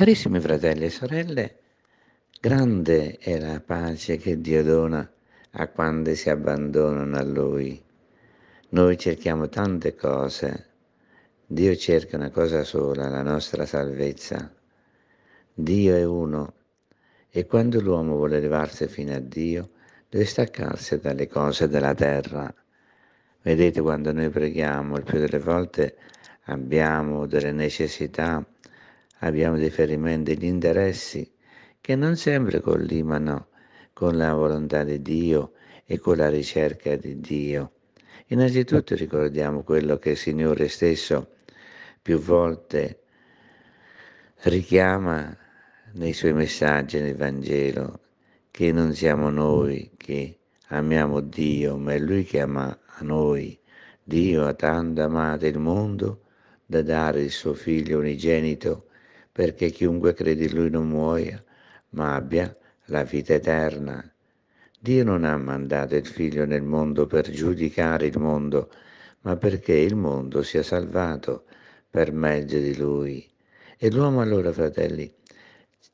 Carissimi fratelli e sorelle, grande è la pace che Dio dona a quando si abbandonano a Lui. Noi cerchiamo tante cose, Dio cerca una cosa sola, la nostra salvezza. Dio è uno e quando l'uomo vuole levarsi fino a Dio, deve staccarsi dalle cose della terra. Vedete quando noi preghiamo, il più delle volte abbiamo delle necessità, abbiamo dei ferimenti degli interessi che non sempre collimano con la volontà di Dio e con la ricerca di Dio. Innanzitutto ricordiamo quello che il Signore stesso più volte richiama nei suoi messaggi nel Vangelo, che non siamo noi che amiamo Dio, ma è Lui che ama noi. Dio ha tanto amato il mondo da dare il suo figlio unigenito perché chiunque crede in lui non muoia, ma abbia la vita eterna. Dio non ha mandato il Figlio nel mondo per giudicare il mondo, ma perché il mondo sia salvato per mezzo di lui. E l'uomo allora, fratelli,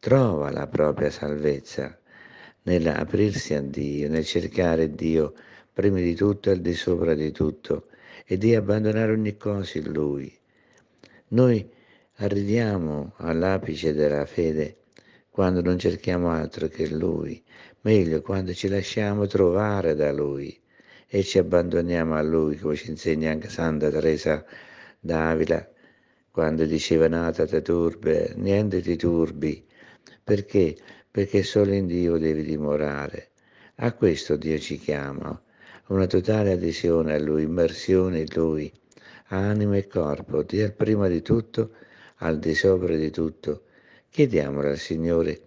trova la propria salvezza nell'aprirsi a Dio, nel cercare Dio prima di tutto e al di sopra di tutto e di abbandonare ogni cosa in Lui. Noi Arriviamo all'apice della fede quando non cerchiamo altro che Lui, meglio quando ci lasciamo trovare da Lui e ci abbandoniamo a Lui, come ci insegna anche Santa Teresa d'Avila, quando diceva nata te turbe, niente ti turbi, perché? Perché solo in Dio devi dimorare. A questo Dio ci chiama, una totale adesione a Lui, immersione in Lui, anima e corpo, Dio prima di tutto al di sopra di tutto, chiediamolo al Signore,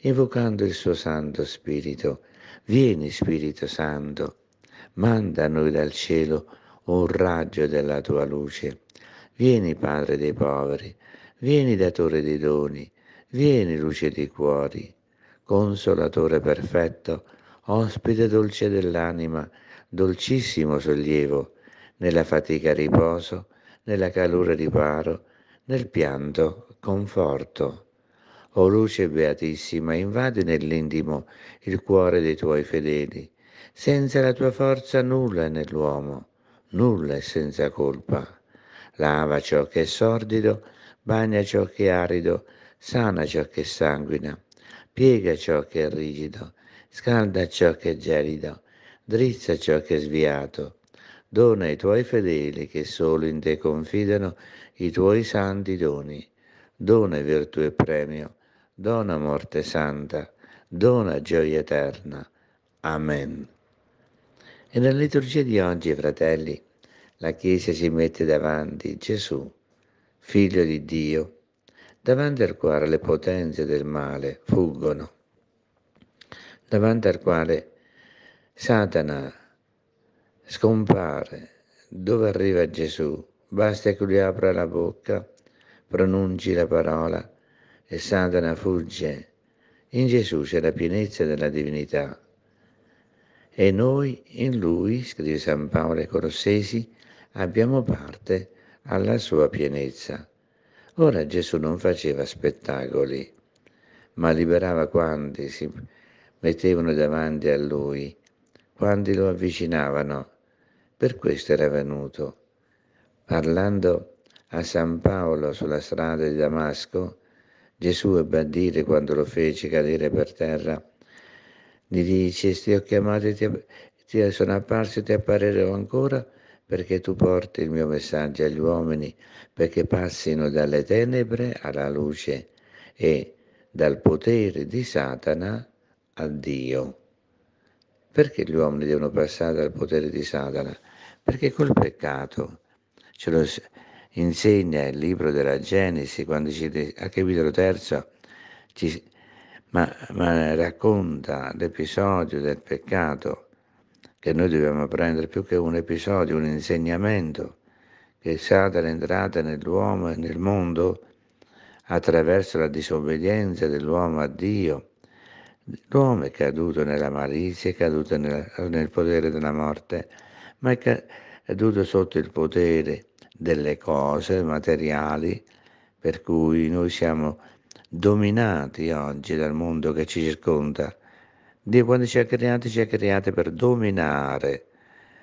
invocando il suo Santo Spirito. Vieni Spirito Santo, manda a noi dal cielo un raggio della tua luce. Vieni Padre dei poveri, vieni datore dei doni, vieni luce dei cuori, consolatore perfetto, ospite dolce dell'anima, dolcissimo sollievo, nella fatica riposo, nella calura riparo, nel pianto, conforto. O luce beatissima, invade nell'intimo il cuore dei tuoi fedeli. Senza la tua forza nulla è nell'uomo, nulla è senza colpa. Lava ciò che è sordido, bagna ciò che è arido, sana ciò che è sanguina, piega ciò che è rigido, scalda ciò che è gelido, drizza ciò che è sviato. Dona ai tuoi fedeli che solo in te confidano i tuoi santi doni. Dona virtù e premio, dona morte santa, dona gioia eterna. Amen. E nella liturgia di oggi, fratelli, la Chiesa si mette davanti Gesù, figlio di Dio, davanti al quale le potenze del male fuggono, davanti al quale Satana scompare dove arriva Gesù Basta che lui apra la bocca, pronunci la parola e Satana fugge. In Gesù c'è la pienezza della divinità. E noi in lui, scrive San Paolo ai Colossesi, abbiamo parte alla sua pienezza. Ora Gesù non faceva spettacoli, ma liberava quanti si mettevano davanti a lui, quanti lo avvicinavano. Per questo era venuto Parlando a San Paolo sulla strada di Damasco, Gesù ebbe a dire quando lo fece cadere per terra, gli dice, ti ho chiamato e ti, ti sono apparso e ti apparirò ancora perché tu porti il mio messaggio agli uomini, perché passino dalle tenebre alla luce e dal potere di Satana a Dio. Perché gli uomini devono passare dal potere di Satana? Perché col peccato ce lo insegna il libro della Genesi, quando ci, al capitolo terzo, ci, ma, ma racconta l'episodio del peccato, che noi dobbiamo prendere più che un episodio, un insegnamento, che Satana è entrata nell'uomo e nel mondo attraverso la disobbedienza dell'uomo a Dio. L'uomo è caduto nella malizia, è caduto nel, nel potere della morte, ma è caduto sotto il potere delle cose materiali, per cui noi siamo dominati oggi dal mondo che ci circonda. Dio quando ci ha creati ci ha creati per dominare,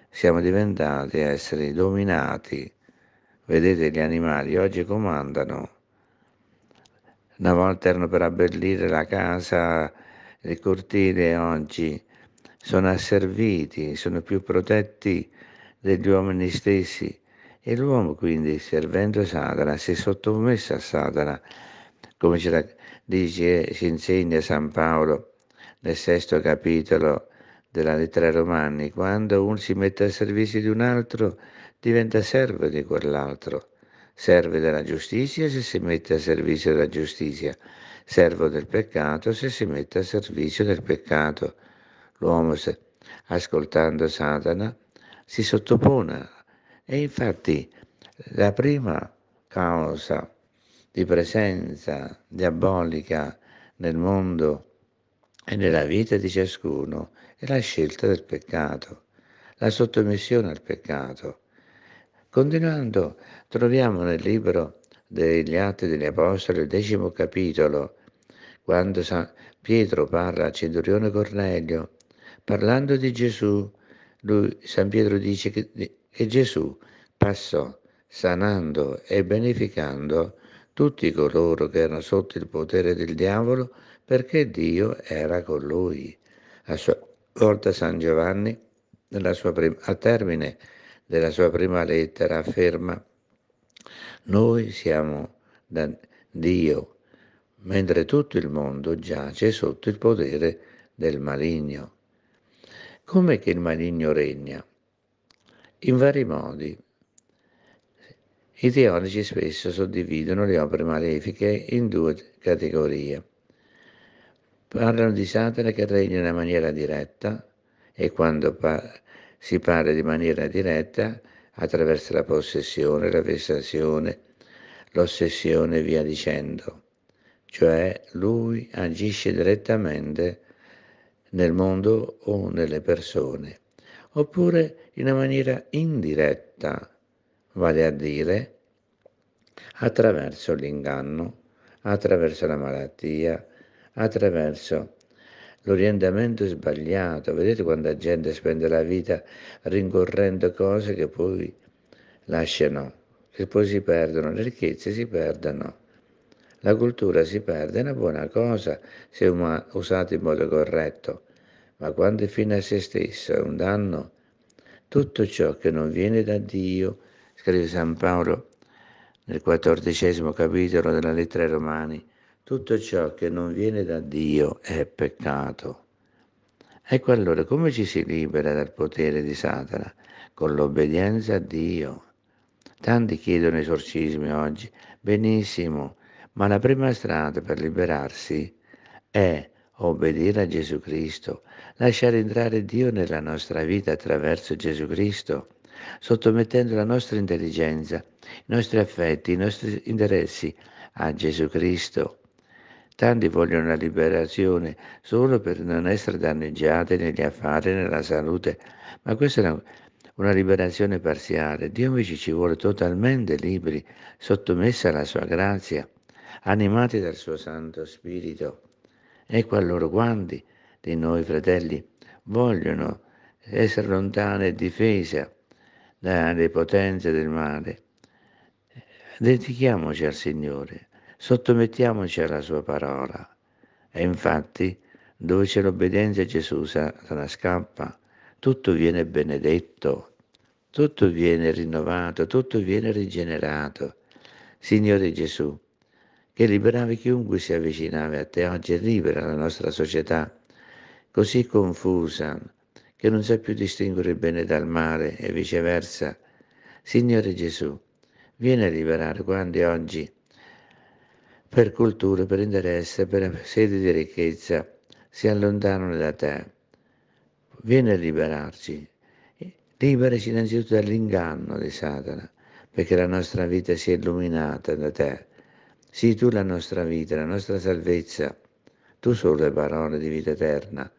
siamo diventati esseri dominati. Vedete gli animali oggi comandano. Una volta erano per abbellire la casa, le cortine, oggi sono asserviti, sono più protetti degli uomini stessi e l'uomo quindi, servendo Satana, si è sottomesso a Satana, come ce la dice, ci insegna San Paolo nel sesto capitolo della lettera ai Romani, quando un si mette al servizio di un altro, diventa servo di quell'altro, serve della giustizia se si mette a servizio della giustizia, servo del peccato se si mette a servizio del peccato. L'uomo, ascoltando Satana, si sottopone e infatti la prima causa di presenza diabolica nel mondo e nella vita di ciascuno è la scelta del peccato, la sottomissione al peccato. Continuando, troviamo nel libro degli Atti degli Apostoli, il decimo capitolo, quando San Pietro parla a centurione Cornelio, parlando di Gesù, lui, San Pietro dice che e Gesù passò sanando e beneficando tutti coloro che erano sotto il potere del diavolo, perché Dio era con lui. A sua volta San Giovanni, prima, al termine della sua prima lettera, afferma, noi siamo da Dio, mentre tutto il mondo giace sotto il potere del maligno. Come che il maligno regna? in vari modi. I teorici spesso suddividono le opere malefiche in due categorie. Parlano di Satana che regna in maniera diretta e quando par- si parla di maniera diretta attraverso la possessione, la vessazione, l'ossessione e via dicendo. Cioè lui agisce direttamente nel mondo o nelle persone oppure in una maniera indiretta, vale a dire attraverso l'inganno, attraverso la malattia, attraverso l'orientamento sbagliato. Vedete quanta gente spende la vita rincorrendo cose che poi lasciano, che poi si perdono, le ricchezze si perdono. La cultura si perde, è una buona cosa se usata in modo corretto, ma quando è fine a se stesso è un danno, tutto ciò che non viene da Dio, scrive San Paolo nel quattordicesimo capitolo della lettera ai Romani, tutto ciò che non viene da Dio è peccato. Ecco allora come ci si libera dal potere di Satana? Con l'obbedienza a Dio. Tanti chiedono esorcismi oggi. Benissimo, ma la prima strada per liberarsi è obbedire a Gesù Cristo, lasciare entrare Dio nella nostra vita attraverso Gesù Cristo, sottomettendo la nostra intelligenza, i nostri affetti, i nostri interessi a Gesù Cristo. Tanti vogliono la liberazione solo per non essere danneggiati negli affari, nella salute, ma questa è una, liberazione parziale. Dio invece ci vuole totalmente liberi, sottomessi alla sua grazia, animati dal suo Santo Spirito. Ecco allora quanti di noi fratelli vogliono essere lontane e difesa dalle potenze del male. Dedichiamoci al Signore, sottomettiamoci alla Sua parola. E infatti, dove c'è l'obbedienza a Gesù, se Satana scappa, tutto viene benedetto, tutto viene rinnovato, tutto viene rigenerato. Signore Gesù, che liberavi chiunque si avvicinava a te, oggi libera la nostra società così confusa che non sa più distinguere il bene dal male e viceversa. Signore Gesù, vieni a liberare quanti oggi, per cultura, per interesse, per sede di ricchezza, si allontanano da te. Vieni a liberarci. Liberaci innanzitutto dall'inganno di Satana, perché la nostra vita sia illuminata da te. Sii tu la nostra vita, la nostra salvezza, tu solo le parole di vita eterna.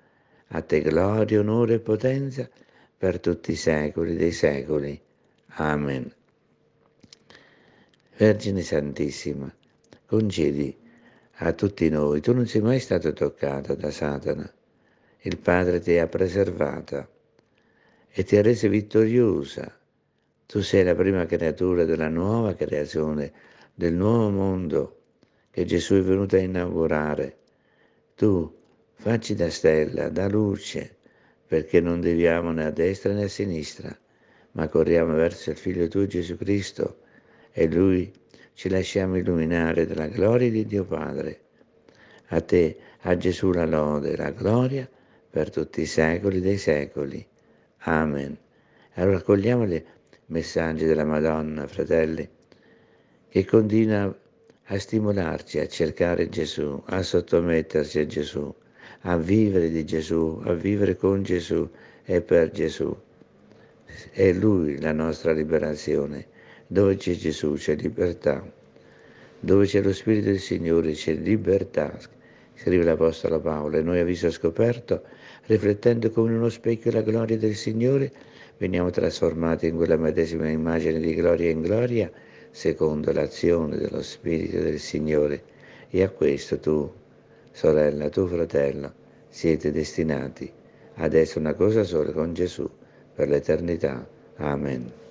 A te gloria, onore e potenza per tutti i secoli dei secoli. Amen. Vergine Santissima, concedi a tutti noi, tu non sei mai stata toccata da Satana, il Padre ti ha preservata e ti ha resa vittoriosa. Tu sei la prima creatura della nuova creazione, del nuovo mondo che Gesù è venuto a inaugurare. Tu Facci da stella, da luce, perché non deviamo né a destra né a sinistra, ma corriamo verso il Figlio tuo Gesù Cristo e Lui ci lasciamo illuminare dalla gloria di Dio Padre. A te, a Gesù la lode e la gloria per tutti i secoli dei secoli. Amen. Allora accogliamo i messaggi della Madonna, fratelli, che continua a stimolarci a cercare Gesù, a sottomettersi a Gesù, a vivere di Gesù, a vivere con Gesù e per Gesù. È Lui la nostra liberazione. Dove c'è Gesù c'è libertà. Dove c'è lo Spirito del Signore c'è libertà, scrive l'Apostolo Paolo. E noi a viso scoperto, riflettendo come in uno specchio la gloria del Signore, veniamo trasformati in quella medesima immagine di gloria in gloria, secondo l'azione dello Spirito del Signore. E a questo tu sorella, tuo fratello, siete destinati ad essere una cosa sola con Gesù per l'eternità. Amen.